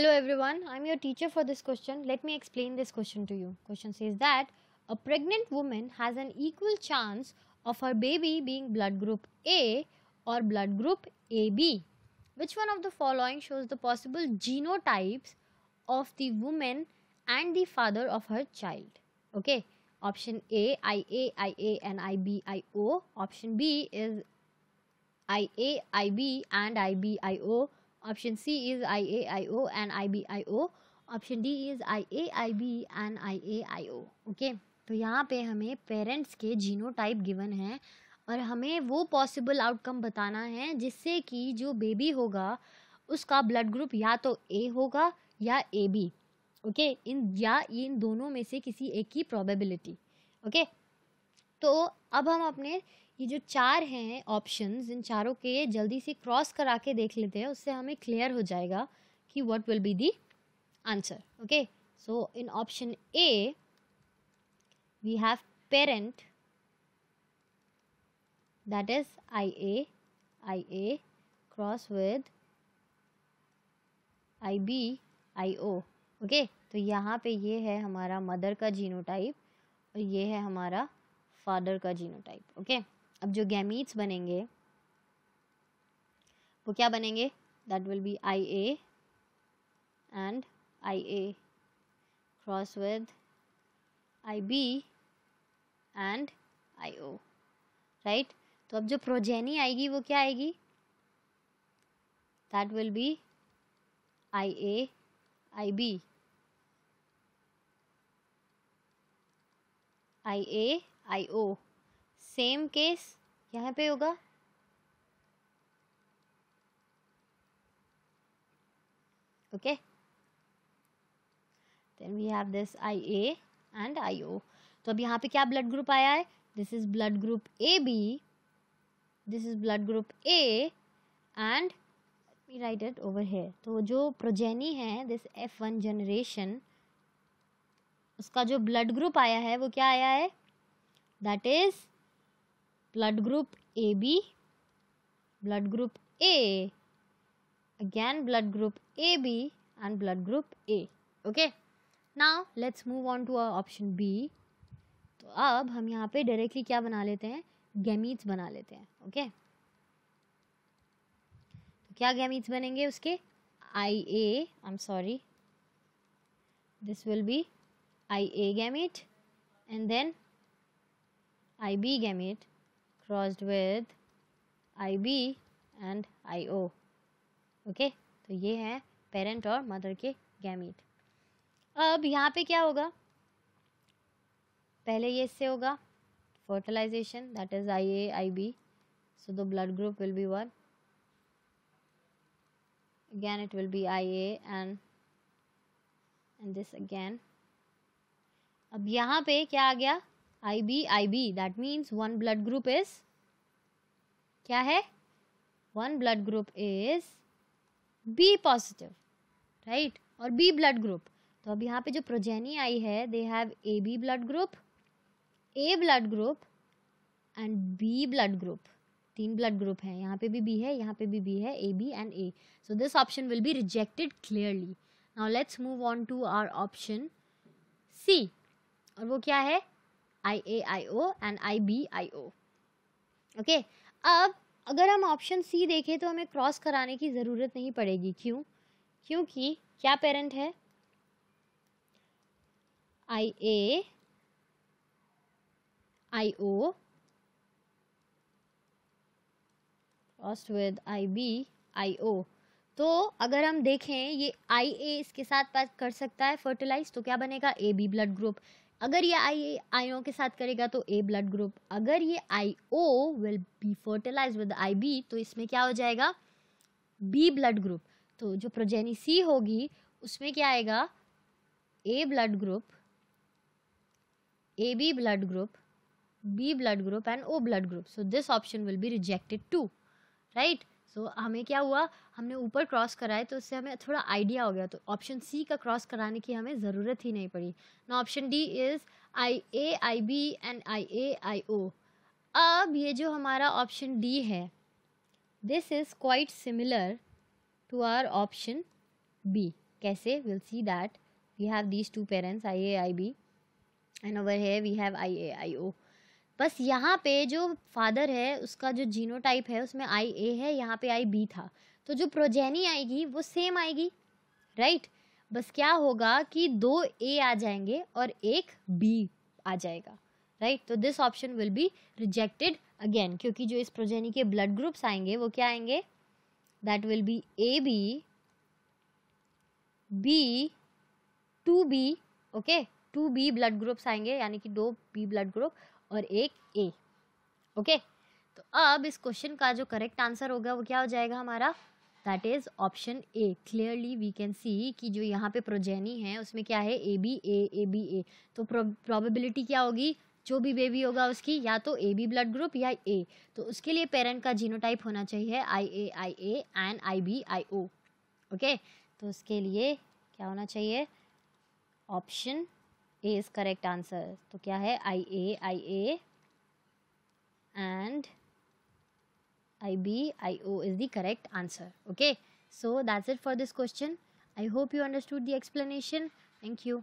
Hello everyone, I am your teacher for this question. Let me explain this question to you. Question says that a pregnant woman has an equal chance of her baby being blood group A or blood group AB. Which one of the following shows the possible genotypes of the woman and the father of her child? Okay, option A, IA, IA and IBIO. Option B is IA, IB and IBIO. Option C is IAIO and IBIO. Option D is I A I B and I A I O okay तो यहाँ पे हमें parents के genotype given है और हमें वो possible outcome बताना है जिससे कि जो बेबी होगा उसका ब्लड ग्रुप या तो ए होगा या ए बी ओके इन या इन दोनों में से किसी एक की प्रोबेबिलिटी ओके okay? तो अब हम अपने ये जो चार हैं ऑप्शंस इन चारों के जल्दी से क्रॉस करा के देख लेते हैं उससे हमें क्लियर हो जाएगा कि what will be the answer okay so in option A we have parent that is I A I A cross with I B I O okay तो यहाँ पे ये है हमारा मदर का जीनोटाइप और ये है हमारा फादर का जीनोटाइप ओके okay? अब जो गैमीट्स बनेंगे वो क्या बनेंगे that will be I A and I A cross with I B and I O right तो अब जो प्रोजेनी आएगी वो क्या आएगी that will be I A I B I A I O same case यहाँ पे होगा okay we have this I A and I O तो अब यहाँ पे क्या ब्लड ग्रुप आया है this is blood group A B this is blood group A and right it over है तो जो प्रोजेनी है दिस एफ वन जनरेशन उसका जो ब्लड ग्रुप आया है वो क्या आया है that is blood group AB blood group A again blood group AB and blood group A okay now let's move on to our option B तो अब हम यहाँ पे डायरेक्टली क्या बना लेते हैं गैमीट्स बना लेते हैं ओके okay? तो क्या गैमीट्स बनेंगे उसके I A I am sorry this will be IA gamete and then IB gamete crossed with I B and I O okay तो ये है पेरेंट और मदर के गैमिट अब यहाँ पे क्या होगा पहले ये इससे होगा fertilization that is I A I B so the blood group will be one again it will be I A and and this again अब यहाँ पे क्या आ गया I B I B that means one blood group is क्या है one blood group is B positive right और B blood group तो अब यहाँ पे जो प्रोजेनी आई है they have A B blood group A blood group and B blood group तीन ब्लड ग्रुप हैं यहाँ पे भी बी है यहाँ पे भी बी है A B and A so this option will be rejected clearly now let's move on to our option C और वो क्या है I I A O and I I B O okay अब अगर हम ऑप्शन सी देखें तो हमें क्रॉस कराने की ज़रूरत नहीं पड़ेगी क्यों क्योंकि क्या पेरेंट है I A I O cross with I B I O तो अगर हम देखें ये आई ए इसके साथ कर सकता है फर्टिलाइज तो क्या बनेगा ए बी ब्लड ग्रुप अगर ये आई ओ के साथ करेगा तो ए ब्लड ग्रुप अगर ये I O will be fertilize with I B तो इसमें क्या हो जाएगा बी ब्लड ग्रुप तो जो प्रोजेनी सी होगी उसमें क्या आएगा A blood group A B blood group B blood group and O blood group so this option will be rejected too right so so, हमें क्या हुआ हमने ऊपर क्रॉस कराए तो उससे हमें थोड़ा आइडिया हो गया तो ऑप्शन सी का क्रॉस कराने की हमें ज़रूरत ही नहीं पड़ी ना option D is I A I B and I A I O अब ये जो हमारा ऑप्शन डी है this is quite similar to our option B कैसे will see that we have these two parents I A I B and over है we have I A I O बस यहाँ पे जो फादर है उसका जो जीनो टाइप है उसमें आई ए है यहाँ पे आई बी था तो जो प्रोजेनी आएगी वो सेम आएगी राइट बस क्या होगा कि दो ए आ जाएंगे और एक बी आ जाएगा राइट तो this option will be rejected again क्योंकि जो इस प्रोजेनी के ब्लड ग्रुप्स आएंगे वो क्या आएंगे that will be A B B two B okay two B blood groups आएंगे यानी कि दो बी ब्लड ग्रुप और एक ए ओके तो अब इस क्वेश्चन का जो करेक्ट आंसर होगा वो क्या हो जाएगा हमारा that is option A clearly we can see कि जो यहाँ पे प्रोजेनी है उसमें क्या है A B A A B ए तो प्रोबेबिलिटी क्या होगी जो भी बेबी होगा उसकी या तो ए बी ब्लड ग्रुप या ए तो उसके लिए पेरेंट का जीनोटाइप होना चाहिए I A I A and I B I O okay तो उसके लिए क्या होना चाहिए option A is correct answer तो क्या है I A I A and I B I O is the correct answer okay so that's it for this question I hope you understood the explanation thank you